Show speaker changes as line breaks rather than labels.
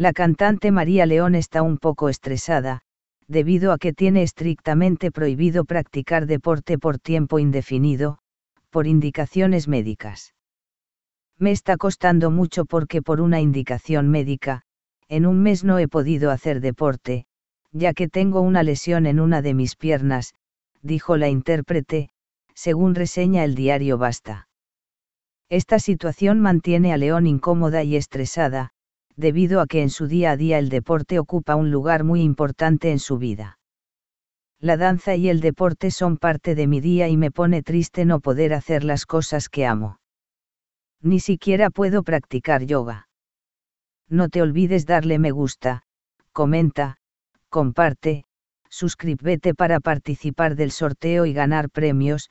La cantante María León está un poco estresada, debido a que tiene estrictamente prohibido practicar deporte por tiempo indefinido, por indicaciones médicas. Me está costando mucho porque por una indicación médica, en un mes no he podido hacer deporte, ya que tengo una lesión en una de mis piernas, dijo la intérprete, según reseña el diario Basta. Esta situación mantiene a León incómoda y estresada, debido a que en su día a día el deporte ocupa un lugar muy importante en su vida. La danza y el deporte son parte de mi día y me pone triste no poder hacer las cosas que amo. Ni siquiera puedo practicar yoga. No te olvides darle me gusta, comenta, comparte, suscríbete para participar del sorteo y ganar premios,